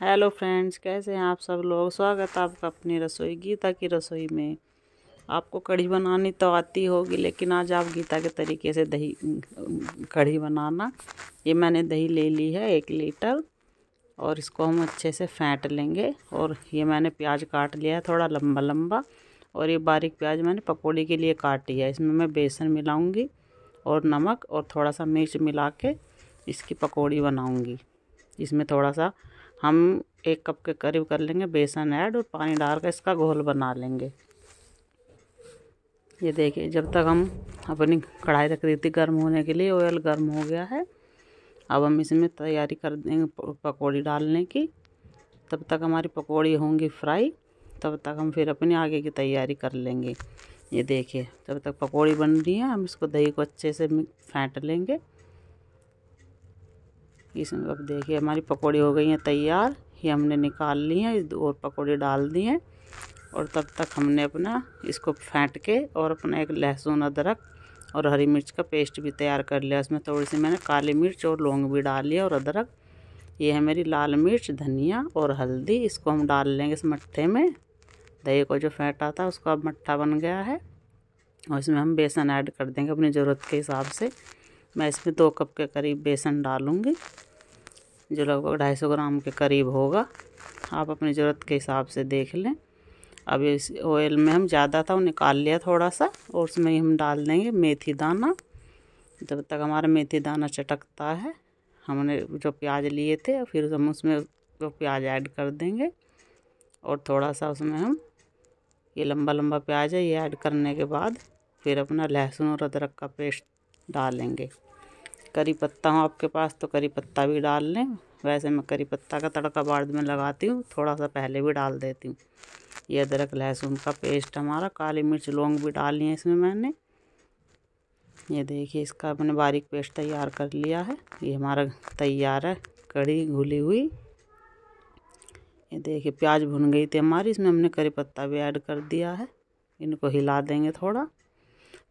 hello friends कैसे हैं आप सब लोग स्वागत है आपका अपनी रसोई गीता की रसोई में आपको कढ़ी बनानी तो आती होगी लेकिन आज आप गीता के तरीके से दही कढ़ी बनाना ये मैंने दही ले ली है एक लीटर और इसको हम अच्छे से फेंट लेंगे और ये मैंने प्याज काट लिया है थोड़ा लंबा लंबा और ये बारीक प्याज मैंने पकौड़ी के लिए काटी है इसमें मैं बेसन मिलाऊँगी और नमक और थोड़ा सा मिर्च मिला के इसकी पकौड़ी बनाऊँगी इसमें थोड़ा सा हम एक कप के करीब कर लेंगे बेसन ऐड और पानी डाल कर इसका घोल बना लेंगे ये देखिए जब तक हम अपनी कढ़ाई रख रही थी गर्म होने के लिए ऑयल गर्म हो गया है अब हम इसमें तैयारी कर देंगे पकौड़ी डालने की तब तक हमारी पकौड़ी होंगी फ्राई तब तक हम फिर अपनी आगे की तैयारी कर लेंगे ये देखिए जब तक पकौड़ी बन रही है हम इसको दही को अच्छे से फेंट लेंगे इसमें अब देखिए हमारी पकौड़ी हो गई है तैयार ये हमने निकाल ली है और पकौड़ी डाल दी है और तब तक हमने अपना इसको फेंट के और अपना एक लहसुन अदरक और हरी मिर्च का पेस्ट भी तैयार कर लिया उसमें थोड़ी सी मैंने काली मिर्च और लौंग भी डाल लिया और अदरक ये है मेरी लाल मिर्च धनिया और हल्दी इसको हम डाल लेंगे इस मट्ठे में दही को जो फेंटा था उसको अब मट्ठा बन गया है और इसमें हम बेसन ऐड कर देंगे अपनी ज़रूरत के हिसाब से मैं इसमें दो कप के करीब बेसन डालूँगी जो लगभग ढाई सौ ग्राम के करीब होगा आप अपनी ज़रूरत के हिसाब से देख लें अब इस ऑयल में हम ज़्यादा था वो निकाल लिया थोड़ा सा और उसमें हम डाल देंगे मेथी दाना जब तक हमारा मेथी दाना चटकता है हमने जो प्याज लिए थे फिर हम उसमें वो प्याज ऐड कर देंगे और थोड़ा सा उसमें हम ये लंबा लंबा प्याज है ये ऐड करने के बाद फिर अपना लहसुन और अदरक का पेस्ट डालेंगे करी पत्ता हो आपके पास तो करी पत्ता भी डाल लें वैसे मैं करी पत्ता का तड़का बाद में लगाती हूँ थोड़ा सा पहले भी डाल देती हूँ ये अदरक लहसुन का पेस्ट हमारा काली मिर्च लौंग भी डाली है इसमें मैंने ये देखिए इसका मैंने बारीक पेस्ट तैयार कर लिया है ये हमारा तैयार है कड़ी घुली हुई ये देखिए प्याज भुन गई थी हमारी इसमें हमने करी पत्ता भी ऐड कर दिया है इनको हिला देंगे थोड़ा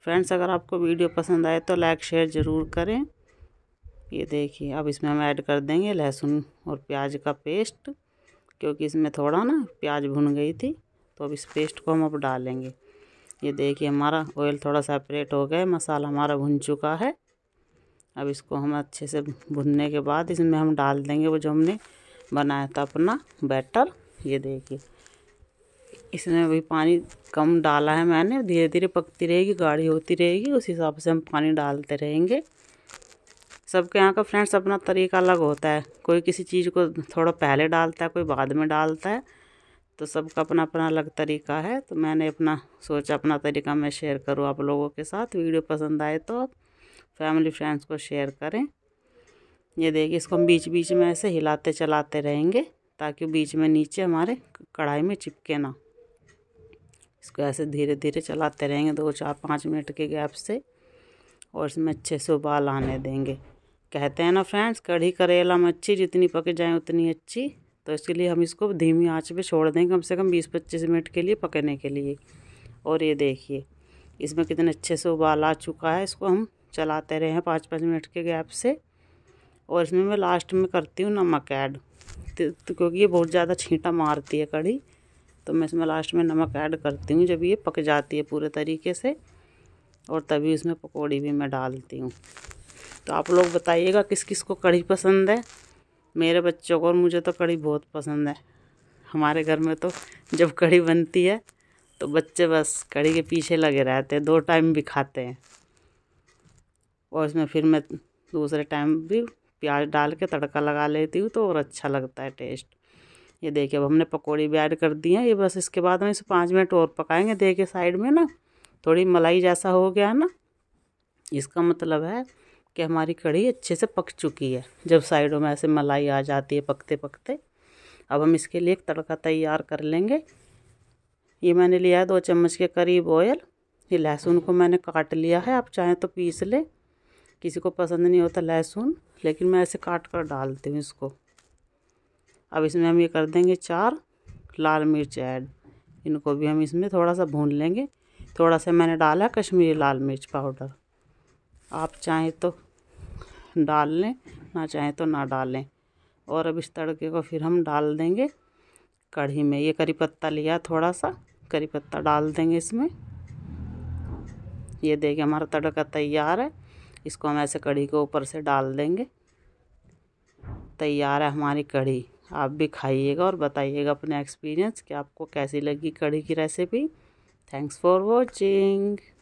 फ्रेंड्स अगर आपको वीडियो पसंद आए तो लाइक शेयर ज़रूर करें ये देखिए अब इसमें हम ऐड कर देंगे लहसुन और प्याज का पेस्ट क्योंकि इसमें थोड़ा ना प्याज भुन गई थी तो अब इस पेस्ट को हम अब डालेंगे ये देखिए हमारा ऑयल थोड़ा सेपरेट हो गया मसाला हमारा भुन चुका है अब इसको हम अच्छे से भुनने के बाद इसमें हम डाल देंगे वो जो हमने बनाया था अपना बैटर ये देखिए इसमें अभी पानी कम डाला है मैंने धीरे धीरे पकती रहेगी गाढ़ी होती रहेगी उस हिसाब से हम पानी डालते रहेंगे सबके यहाँ का फ्रेंड्स अपना तरीका अलग होता है कोई किसी चीज़ को थोड़ा पहले डालता है कोई बाद में डालता है तो सबका अपना अपना अलग तरीका है तो मैंने अपना सोचा अपना तरीका मैं शेयर करूँ आप लोगों के साथ वीडियो पसंद आए तो आप फैमिली फ्रेंड्स को शेयर करें ये देखिए इसको हम बीच बीच में ऐसे हिलाते चलाते रहेंगे ताकि बीच में नीचे हमारे कढ़ाई में चिपके ना इसको ऐसे धीरे धीरे चलाते रहेंगे दो चार पाँच मिनट के गैप से और इसमें अच्छे से उबाल आने देंगे कहते हैं ना फ्रेंड्स कढ़ी करेला मच्छी जितनी पक जाए उतनी अच्छी तो इसके लिए हम इसको धीमी आंच पे छोड़ दें कम से कम बीस पच्चीस मिनट के लिए पकने के लिए और ये देखिए इसमें कितने अच्छे से उबाल आ चुका है इसको हम चलाते रहे हैं पाँच पाँच मिनट के गैप से और इसमें मैं लास्ट में करती हूँ नमक ऐड तो, तो क्योंकि ये बहुत ज़्यादा छींटा मारती है कढ़ी तो मैं इसमें लास्ट में नमक ऐड करती हूँ जब ये पक जाती है पूरे तरीके से और तभी इसमें पकौड़ी भी मैं डालती हूँ तो आप लोग बताइएगा किस किस को कढ़ी पसंद है मेरे बच्चों को और मुझे तो कढ़ी बहुत पसंद है हमारे घर में तो जब कढ़ी बनती है तो बच्चे बस कढ़ी के पीछे लगे रहते हैं दो टाइम भी खाते हैं और इसमें फिर मैं दूसरे टाइम भी प्याज डाल के तड़का लगा लेती हूँ तो और अच्छा लगता है टेस्ट ये देखिए अब हमने पकौड़ी भी ऐड कर दी है ये बस इसके बाद हम इसे पाँच मिनट और पकाएंगे देखिए साइड में ना थोड़ी मलाई जैसा हो गया है ना इसका मतलब है कि हमारी कढ़ी अच्छे से पक चुकी है जब साइडों में ऐसे मलाई आ जाती है पकते पकते अब हम इसके लिए एक तड़का तैयार कर लेंगे ये मैंने लिया है दो चम्मच के करीब ऑयल ये लहसुन को मैंने काट लिया है आप चाहें तो पीस लें किसी को पसंद नहीं होता लहसुन लेकिन मैं ऐसे काट कर डालती हूँ इसको अब इसमें हम ये कर देंगे चार लाल मिर्च ऐड इनको भी हम इसमें थोड़ा सा भून लेंगे थोड़ा सा मैंने डाला कश्मीरी लाल मिर्च पाउडर आप चाहें तो डाल लें ना चाहें तो ना डालें और अब इस तड़के को फिर हम डाल देंगे कढ़ी में ये करी पत्ता लिया थोड़ा सा करी पत्ता डाल देंगे इसमें ये देखिए हमारा तड़का तैयार है इसको हम ऐसे कढ़ी के ऊपर से डाल देंगे तैयार है हमारी कढ़ी आप भी खाइएगा और बताइएगा अपने एक्सपीरियंस कि आपको कैसी लगी कढ़ी की रेसिपी थैंक्स फॉर वॉचिंग